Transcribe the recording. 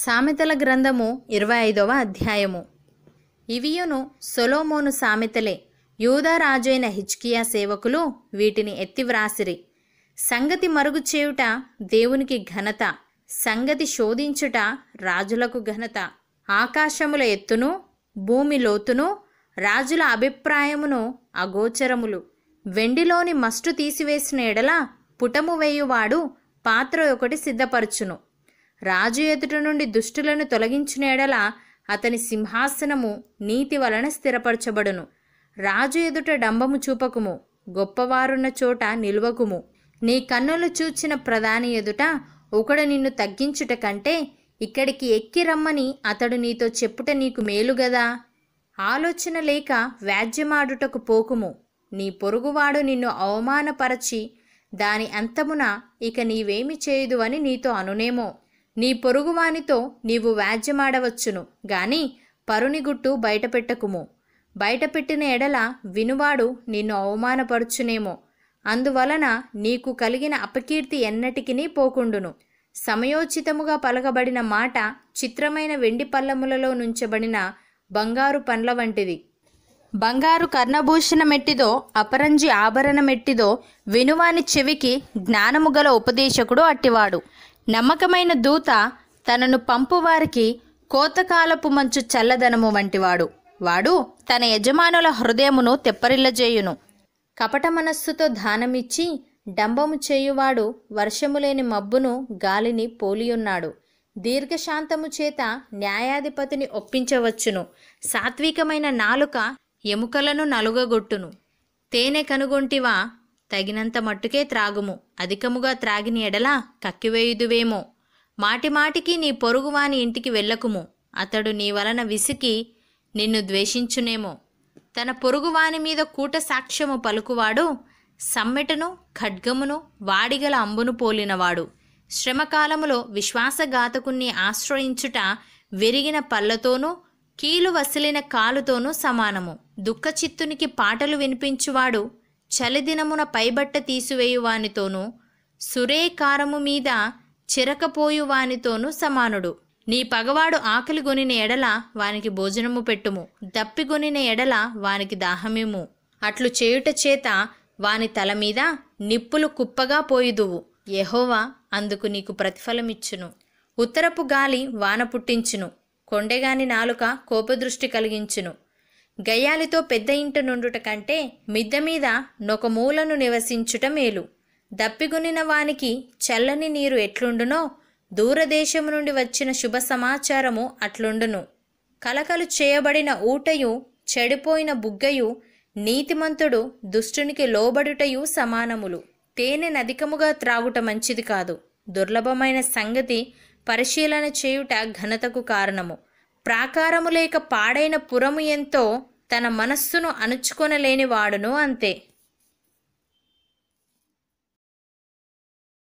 సామెతల గ్రంథము ఇరవై ఐదవ అధ్యాయము ఇవియును సొలోమోను సామెతలే యూదారాజైన హిచ్కియా సేవకులు వీటిని ఎత్తివ్రాసిరి సంగతి మరుగు చేయుట దేవునికి ఘనత సంగతి శోధించుట రాజులకు ఘనత ఆకాశముల ఎత్తును భూమి లోతును రాజుల అభిప్రాయమును అగోచరములు వెండిలోని మస్టు తీసివేసిన ఎడల పుటము వేయువాడు పాత్ర ఒకటి సిద్ధపరచును రాజు ఎదుట నుండి దుష్టులను తొలగించినేడల అతని సింహాసనము నీతి వలన స్థిరపరచబడును రాజు ఎదుట డంబము చూపకుము గొప్పవారున్న చోట నిల్వకుము నీ కన్నులు చూచిన ప్రధాని ఎదుట ఒకడు నిన్ను తగ్గించుట కంటే ఇక్కడికి ఎక్కి రమ్మని అతడు నీతో చెప్పుట నీకు మేలుగదా ఆలోచన లేక వ్యాజ్యమాడుటకు పోకుము నీ పొరుగువాడు నిన్ను అవమానపరచి దాని అంతమున ఇక నీవేమి చేయదు అని నీతో అనునేమో నీ పొరుగువానితో నీవు వ్యాజ్యమాడవచ్చును గాని పరుని గుట్టు బయటపెట్టకుము బయటపెట్టిన ఎడల వినువాడు నిన్ను అవమానపరుచునేమో అందువలన నీకు కలిగిన అపకీర్తి ఎన్నటికినీ పోకుండును సమయోచితముగా పలకబడిన మాట చిత్రమైన వెండి పల్లములలో నుంచబడిన బంగారు పండ్ల వంటిది బంగారు కర్ణభూషణమెట్టిదో అపరంజి ఆభరణమెట్టిదో వినువాని చెవికి జ్ఞానము గల ఉపదేశకుడు అట్టివాడు నమ్మకమైన దూత తనను పంపువారికి కోతకాలపు మంచు చల్లదనము వంటివాడు వాడు తన యజమానుల హృదయమును తెప్పరిల్లజేయును కపట మనస్సుతో దానమిచ్చి డంబము చేయువాడు వర్షములేని మబ్బును గాలిని పోలియున్నాడు దీర్ఘశాంతము చేత న్యాయాధిపతిని ఒప్పించవచ్చును సాత్వికమైన నాలుక ఎముకలను నలుగగొట్టును తేనె కనుగొంటివా తగినంత మట్టుకే త్రాగుము అధికముగా త్రాగిన ఎడలా కక్కివేయుదువేమో మాటిమాటికి నీ పొరుగువాని ఇంటికి వెళ్ళకుము అతడు నీ వలన విసికి నిన్ను ద్వేషించునేమో తన పొరుగువాని మీద కూట సాక్ష్యము పలుకువాడు సమ్మెటను ఖడ్గమును వాడిగల అంబును పోలినవాడు శ్రమకాలములో విశ్వాసఘాతకుణ్ణి ఆశ్రయించుట విరిగిన పళ్ళతోనూ కీలు వసిలిన కాలుతోనూ సమానము దుఃఖచిత్తునికి పాటలు వినిపించువాడు చలిదినమున పైబట్ట తీసివేయువానితోనూ సురేకారము మీద చిరకపోయువానితోనూ సమానుడు నీ పగవాడు ఆకలి గొనిన ఎడల వానికి భోజనము పెట్టుము దప్పిగొనిన ఎడల వానికి దాహమిము అట్లు చేయుట చేత వాని తల మీద నిప్పులు కుప్పగా పోయుదువు యహోవా అందుకు నీకు ప్రతిఫలమిచ్చును ఉత్తరపు గాలి వాన పుట్టించును కొండెగాని నాలుక కోపదృష్టి కలిగించును గయ్యాలితో పెద్ద ఇంట నుండుట కంటే మిద్దె మీద నొకమూలను నివసించుట మేలు దప్పిగునిన వానికి చల్లని నీరు ఎట్లుండునో దూరదేశము నుండి వచ్చిన శుభ సమాచారము అట్లుండును కలకలు చేయబడిన ఊటయు చెడిపోయిన బుగ్గయు నీతిమంతుడు దుష్టునికి లోబడుటయు సమానములు తేనె నదికముగా త్రాగుట మంచిది కాదు దుర్లభమైన సంగతి పరిశీలన చేయుట ఘనతకు కారణము ప్రాకారము లేక పాడైన పురము ఎంతో తన మనస్సును అణుచుకొనలేని వాడును అంతే